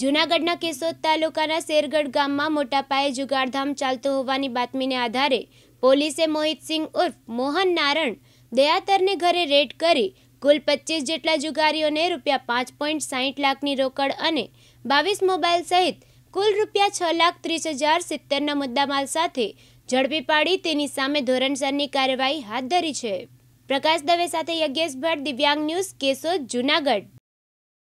જૂનાગઢના કેશોદ તાલુકાના શેરગઢ ગામમાં મોટા પાયે જુગારધામ ચાલતો હોવાની બાતમીને આધારે પોલીસે મોહિતસિંહ ઉર્ફ મોહન નારણ દયાતરને ઘરે રેડ કરી કુલ પચીસ જેટલા જુગારીઓને રૂપિયા પાંચ પોઈન્ટ સાહીઠ લાખની રોકડ અને બાવીસ મોબાઈલ સહિત કુલ રૂપિયા છ લાખ ત્રીસ હજાર સિત્તેરના મુદ્દામાલ સાથે ઝડપી પાડી તેની સામે ધોરણસરની કાર્યવાહી હાથ ધરી છે પ્રકાશ દવે સાથે યજ્ઞેશ ભટ્ટ દિવ્યાંગ ન્યૂઝ કેશોદ જૂનાગઢ